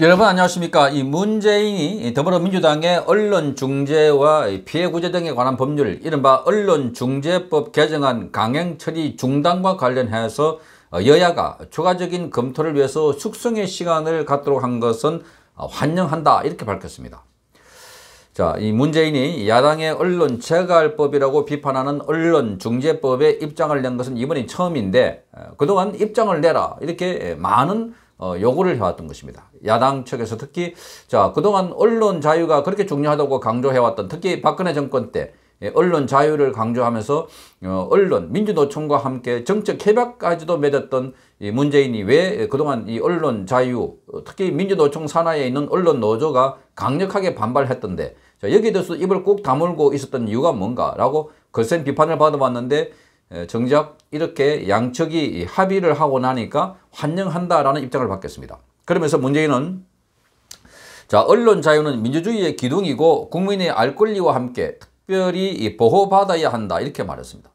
여러분 안녕하십니까 이 문재인이 더불어민주당의 언론중재와 피해구제 등에 관한 법률 이른바 언론중재법 개정안 강행 처리 중단과 관련해서 여야가 추가적인 검토를 위해서 숙성의 시간을 갖도록 한 것은 환영한다 이렇게 밝혔습니다 자, 이 문재인이 야당의 언론 재갈법이라고 비판하는 언론중재법에 입장을 낸 것은 이번이 처음인데 그동안 입장을 내라 이렇게 많은 어, 요구를 해왔던 것입니다. 야당 측에서 특히 자 그동안 언론 자유가 그렇게 중요하다고 강조해왔던 특히 박근혜 정권 때 예, 언론 자유를 강조하면서 어, 언론 민주노총과 함께 정책 협약까지도 맺었던 이 문재인이 왜 그동안 이 언론 자유 특히 민주노총 산하에 있는 언론 노조가 강력하게 반발했던데 자, 여기에 대해서 입을 꼭 다물고 있었던 이유가 뭔가라고 거센 비판을 받아봤는데 정작 이렇게 양측이 합의를 하고 나니까 환영한다라는 입장을 받겠습니다. 그러면서 문재인은 자 언론 자유는 민주주의의 기둥이고 국민의 알 권리와 함께 특별히 보호받아야 한다 이렇게 말했습니다.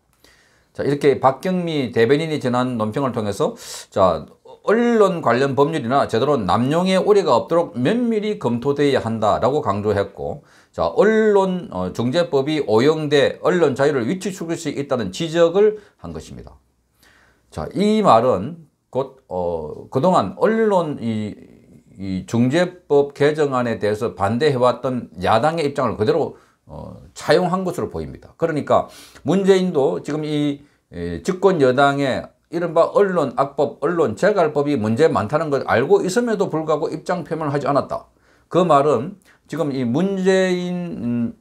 자 이렇게 박경미 대변인이 전한 논평을 통해서 자 언론 관련 법률이나 제대로 남용의 우려가 없도록 면밀히 검토되어야 한다라고 강조했고 자 언론 어, 중재법이 오용돼 언론 자유를 위축시킬 수 있다는 지적을 한 것입니다. 자이 말은 곧 어, 그동안 언론 이, 이 중재법 개정안에 대해서 반대해왔던 야당의 입장을 그대로 어, 차용한 것으로 보입니다. 그러니까 문재인도 지금 이 집권 여당의 이른바 언론 악법, 언론 재갈법이 문제 많다는 걸 알고 있음에도 불구하고 입장 표명을 하지 않았다. 그 말은 지금 이 문재인은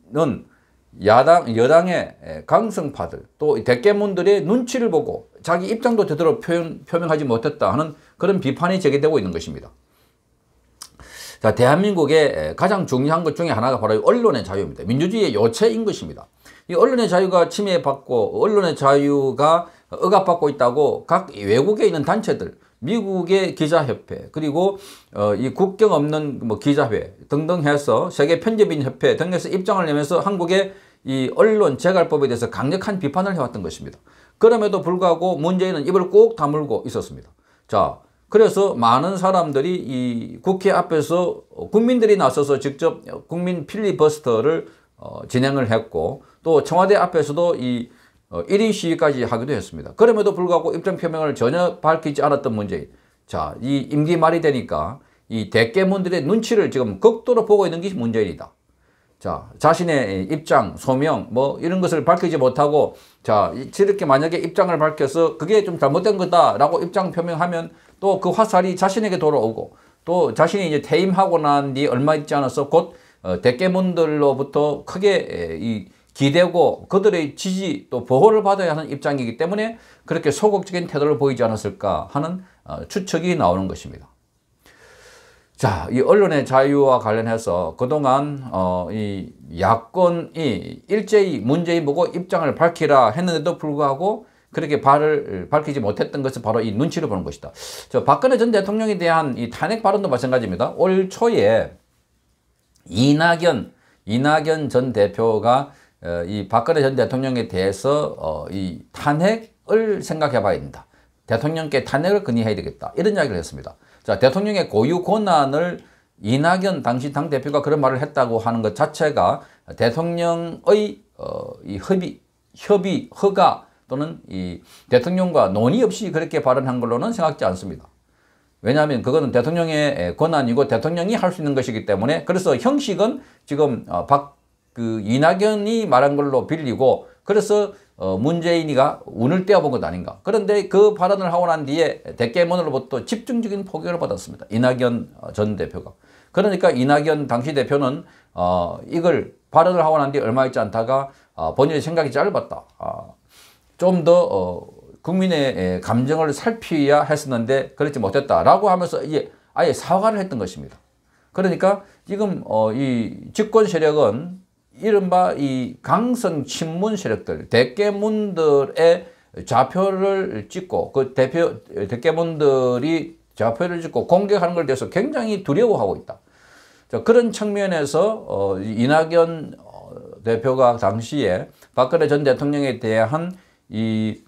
야당, 여당의 강성파들 또 대깨문들의 눈치를 보고 자기 입장도 제대로 표현, 표명하지 못했다 하는 그런 비판이 제기되고 있는 것입니다. 자, 대한민국의 가장 중요한 것 중에 하나가 바로 언론의 자유입니다. 민주주의의 요체인 것입니다. 이 언론의 자유가 침해받고 언론의 자유가 억압받고 있다고 각 외국에 있는 단체들 미국의 기자협회 그리고 어, 이 국경 없는 뭐 기자회 등등 해서 세계 편집인 협회 등에서 입장을 내면서 한국의 이 언론 재갈법에 대해서 강력한 비판을 해왔던 것입니다. 그럼에도 불구하고 문재인은 입을 꼭 다물고 있었습니다. 자, 그래서 많은 사람들이 이 국회 앞에서 국민들이 나서서 직접 국민 필리버스터를 어, 진행을 했고 또 청와대 앞에서도 이 1인 어, 시위까지 하기도 했습니다. 그럼에도 불구하고 입장 표명을 전혀 밝히지 않았던 문재인. 자, 이 임기 말이 되니까 이 대깨문들의 눈치를 지금 극도로 보고 있는 게문제입니다 자, 자신의 입장, 소명, 뭐, 이런 것을 밝히지 못하고, 자, 이렇게 만약에 입장을 밝혀서 그게 좀 잘못된 거다라고 입장 표명하면 또 그 화살이 자신에게 돌아오고, 또 자신이 이제 퇴임하고 난 뒤 얼마 있지 않아서 곧, 어, 대깨문들로부터 크게, 이, 기대고 그들의 지지 또 보호를 받아야 하는 입장이기 때문에 그렇게 소극적인 태도를 보이지 않았을까 하는 어, 추측이 나오는 것입니다. 자, 이 언론의 자유와 관련해서 그동안 어, 이 야권이 일제히 문재인 보고 입장을 밝히라 했는데도 불구하고 그렇게 발을 밝히지 못했던 것은 바로 이 눈치를 보는 것이다. 저 박근혜 전 대통령에 대한 이 탄핵 발언도 마찬가지입니다. 올 초에 이낙연 이낙연 전 대표가 어, 이 박근혜 전 대통령에 대해서 어, 이 탄핵을 생각해 봐야 된다. 대통령께 탄핵을 건의해야 되겠다. 이런 이야기를 했습니다. 자, 대통령의 고유 권한을 이낙연 당시 당대표가 그런 말을 했다고 하는 것 자체가 대통령의 어, 이 협의, 협의, 허가 또는 이 대통령과 논의 없이 그렇게 발언한 걸로는 생각지 않습니다. 왜냐하면 그거는 대통령의 권한이고 대통령이 할 수 있는 것이기 때문에 그래서 형식은 지금 박그 이낙연이 말한 걸로 빌리고 그래서 어 문재인이가 운을 떼어본 것 아닌가. 그런데 그 발언을 하고 난 뒤에 대깨문으로부터 집중적인 포격을 받았습니다. 이낙연 어, 전 대표가. 그러니까 이낙연 당시 대표는 어 이걸 발언을 하고 난 뒤 얼마 있지 않다가 어 본인의 생각이 짧았다. 어 아, 좀 더 어 국민의 감정을 살피야 했었는데 그렇지 못했다라고 하면서 이제 아예 사과를 했던 것입니다. 그러니까 지금 어이 집권 세력은 이른바 이 강성 친문 세력들, 대깨문들의 좌표를 찍고 그 대표 대깨문들이 좌표를 찍고 공격하는 걸 대해서 굉장히 두려워하고 있다. 자, 그런 측면에서 어, 이낙연 어, 대표가 당시에 박근혜 전 대통령에 대한 이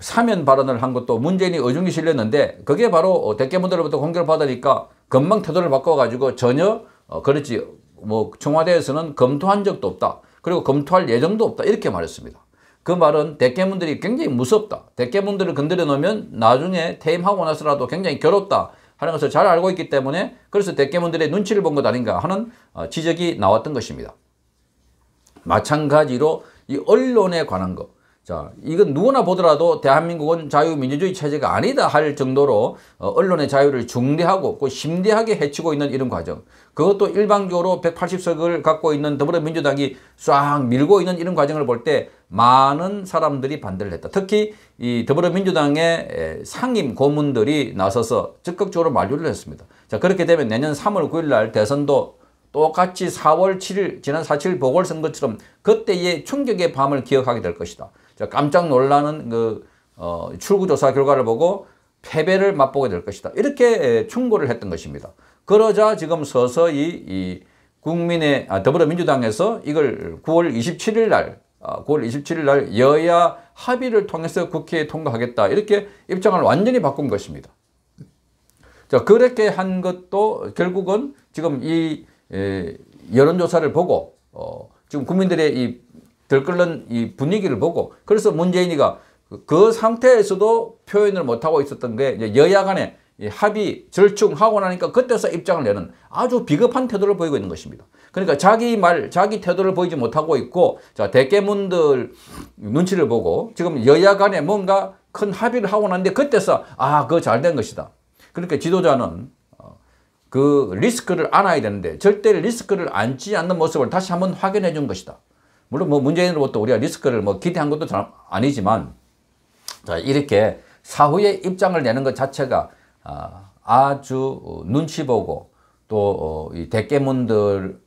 사면 발언을 한 것도 문재인이 의중이 실렸는데 그게 바로 대깨문들로부터 공격을 받으니까 금방 태도를 바꿔가지고 전혀 어, 그렇지 뭐 청와대에서는 검토한 적도 없다. 그리고 검토할 예정도 없다. 이렇게 말했습니다. 그 말은 대깨문들이 굉장히 무섭다. 대깨문들을 건드려 놓으면 나중에 퇴임하고 나서라도 굉장히 괴롭다 하는 것을 잘 알고 있기 때문에 그래서 대깨문들의 눈치를 본 것 아닌가 하는 어, 지적이 나왔던 것입니다. 마찬가지로 이 언론에 관한 것. 자, 이건 누구나 보더라도 대한민국은 자유민주주의 체제가 아니다 할 정도로 어, 언론의 자유를 중대하고 그 심대하게 해치고 있는 이런 과정. 그것도 일방적으로 180석을 갖고 있는 더불어민주당이 싹 밀고 있는 이런 과정을 볼 때 많은 사람들이 반대를 했다. 특히 이 더불어민주당의 상임 고문들이 나서서 적극적으로 만류를 했습니다. 자, 그렇게 되면 내년 3월 9일 날 대선도 똑같이 4월 7일 지난 4.7 보궐선거처럼 그때의 충격의 밤을 기억하게 될 것이다. 깜짝 놀라는 그 어, 출구조사 결과를 보고 패배를 맛보게 될 것이다. 이렇게 충고를 했던 것입니다. 그러자 지금 서서히 이 국민의 아, 더불어민주당에서 이걸 9월 27일 날 9월 아, 27일 날 여야 합의를 통해서 국회에 통과하겠다 이렇게 입장을 완전히 바꾼 것입니다. 자 그렇게 한 것도 결국은 지금 이 에, 여론조사를 보고 어, 지금 국민들의 이 들끓는 이 분위기를 보고 그래서 문재인이가 그 상태에서도 표현을 못하고 있었던 게 여야 간에 합의 절충하고 나니까 그때서 입장을 내는 아주 비겁한 태도를 보이고 있는 것입니다. 그러니까 자기 말, 자기 태도를 보이지 못하고 있고 자 대깨문들 눈치를 보고 지금 여야 간에 뭔가 큰 합의를 하고 는데 그때서 아 그거 잘 된 것이다. 그러니까 지도자는 어, 그 리스크를 안아야 되는데 절대 리스크를 안지 않는 모습을 다시 한번 확인해 준 것이다. 물론 뭐 문재인으로부터 우리가 리스크를 뭐 기대한 것도 아니지만 자, 이렇게 사후에 입장을 내는 것 자체가 아, 아주 눈치 보고 또이 어, 대깨문들을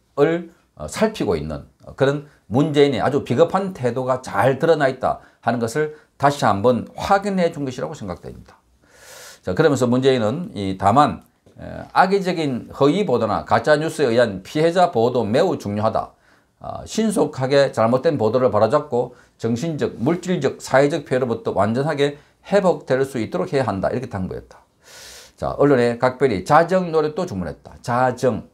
어, 살피고 있는 그런 문재인의 아주 비겁한 태도가 잘 드러나 있다 하는 것을 다시 한번 확인해 준 것이라고 생각됩니다. 자, 그러면서 문재인은 이 다만 악의적인 허위 보도나 가짜뉴스에 의한 피해자 보도 매우 중요하다. 아, 신속하게 잘못된 보도를 바로잡고 정신적, 물질적, 사회적 피해로부터 완전하게 회복될 수 있도록 해야 한다. 이렇게 당부했다. 자, 언론에 각별히 자정 노력도 주문했다. 자정.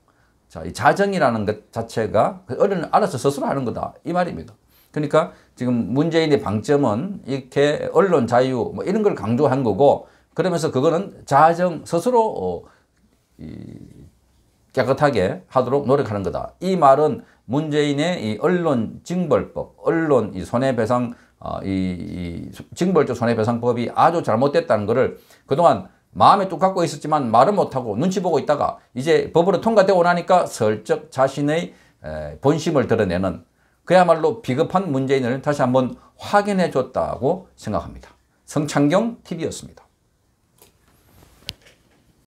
자, 이 자정이라는 것 자체가 그 언론은 알아서 스스로 하는 거다. 이 말입니다. 그러니까 지금 문재인의 방점은 이렇게 언론 자유 뭐 이런 걸 강조한 거고 그러면서 그거는 자정 스스로 어, 이, 깨끗하게 하도록 노력하는 거다. 이 말은 문재인의 이 언론 징벌법, 언론 이 손해배상 어, 이, 이 징벌적 손해배상법이 아주 잘못됐다는 것을 그동안 마음에 뚝 갖고 있었지만 말은 못하고 눈치 보고 있다가 이제 법으로 통과되고 나니까 설적 자신의 에, 본심을 드러내는 그야말로 비겁한 문재인을 다시 한번 확인해 줬다고 생각합니다. 성창경 TV였습니다.